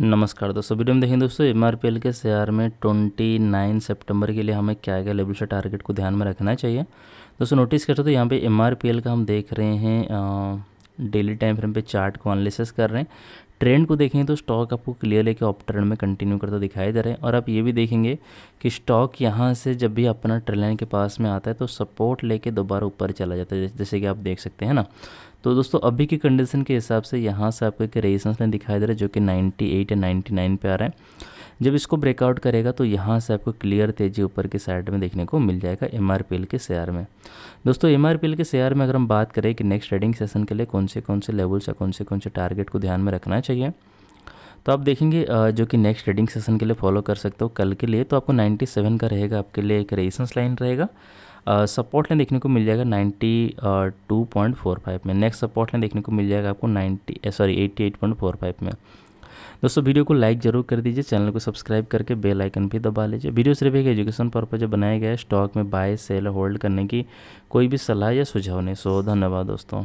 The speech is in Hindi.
नमस्कार दोस्तों वीडियो में देखें दोस्तों एम आर पी एल के शेयर में ट्वेंटी नाइन सेप्टेम्बर के लिए हमें क्या क्या लेवल से टारगेट को ध्यान में रखना चाहिए दोस्तों नोटिस करते तो यहाँ पे एम आर पी एल का हम देख रहे हैं डेली टाइम फ्रेम पे चार्ट को एनालिसिस कर रहे हैं ट्रेंड को देखें तो स्टॉक आपको क्लियर कि ऑप ट्रेंड में कंटिन्यू करता दिखाई दे रहा है और आप ये भी देखेंगे कि स्टॉक यहाँ से जब भी अपना ट्रेलाइन के पास में आता है तो सपोर्ट लेके दोबारा ऊपर चला जाता है जैसे कि आप देख सकते हैं ना तो दोस्तों अभी की कंडीशन के हिसाब से यहाँ से आपको एक रेजिस्टेंस लाइन दिखाई दे रहा है जो कि एट या नाइन पे आ रहा है जब इसको ब्रेकआउट करेगा तो यहाँ से आपको क्लियर तेजी ऊपर की साइड में देखने को मिल जाएगा एम के शेयर में दोस्तों एम के शेयर में अगर हम बात करें कि नेक्स्ट ट्रेडिंग सेशन के लिए कौन से कौन से लेवल्स या कौन से कौन से टारगेट को ध्यान में रखना चाहिए तो आप देखेंगे जो कि नेक्स्ट ट्रेडिंग सेशन के लिए फॉलो कर सकते हो कल के लिए तो आपको 97 का रहेगा आपके लिए एक रेजिस्टेंस लाइन रहेगा सपोर्ट लाइन देखने को मिल जाएगा 92.45 में नेक्स्ट सपोर्ट लाइन देखने को मिल जाएगा आपको 90 सॉरी 88.45 में दोस्तों वीडियो को लाइक जरूर कर दीजिए चैनल को सब्सक्राइब करके बेल आइकन भी दबा लीजिए वीडियो सिर्फ एक एजुकेशन पर्पज बनाया गया है स्टॉक में बाय सेल होल्ड करने की कोई भी सलाह या सुझाव नहीं सो धन्यवाद दोस्तों